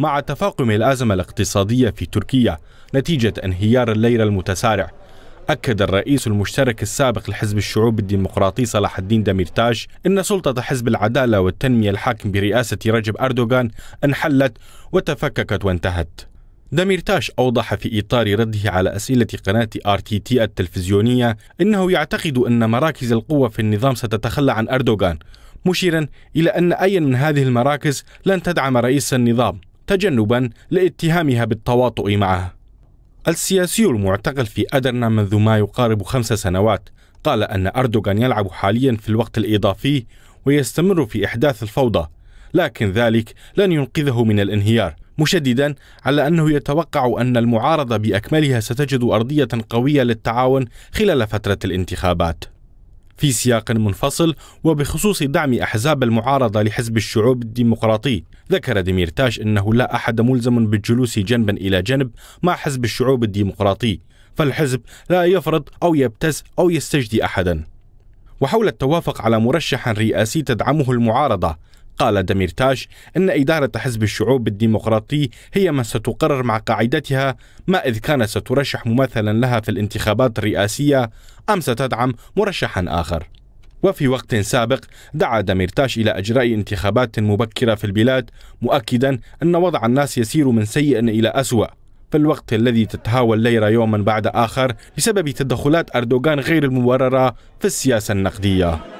مع تفاقم الأزمة الاقتصادية في تركيا نتيجة انهيار الليرة المتسارع أكد الرئيس المشترك السابق لحزب الشعوب الديمقراطي صلاح الدين دميرتاش أن سلطة حزب العدالة والتنمية الحاكم برئاسة رجب أردوغان انحلت وتفككت وانتهت دميرتاش أوضح في إطار رده على أسئلة قناة آر تي تي التلفزيونية أنه يعتقد أن مراكز القوة في النظام ستتخلى عن أردوغان مشيرا إلى أن أي من هذه المراكز لن تدعم رئيس النظام تجنبا لاتهامها بالتواطؤ معه السياسي المعتقل في أدرنا منذ ما يقارب خمس سنوات قال أن أردوغان يلعب حاليا في الوقت الإضافي ويستمر في إحداث الفوضى لكن ذلك لن ينقذه من الانهيار مشددا على أنه يتوقع أن المعارضة بأكملها ستجد أرضية قوية للتعاون خلال فترة الانتخابات في سياق منفصل وبخصوص دعم أحزاب المعارضة لحزب الشعوب الديمقراطي ذكر ديميرتاش أنه لا أحد ملزم بالجلوس جنبا إلى جنب مع حزب الشعوب الديمقراطي فالحزب لا يفرض أو يبتز أو يستجدي أحدا وحول التوافق على مرشح رئاسي تدعمه المعارضة قال دميرتاش أن إدارة حزب الشعوب الديمقراطي هي من ستقرر مع قاعدتها ما إذ كان سترشح ممثلا لها في الانتخابات الرئاسية أم ستدعم مرشحا آخر وفي وقت سابق دعا دميرتاش إلى إجراء انتخابات مبكرة في البلاد مؤكدا أن وضع الناس يسير من سيء إلى أسوأ في الوقت الذي تتهاوى الليرة يوما بعد آخر بسبب تدخلات أردوغان غير المبررة في السياسة النقدية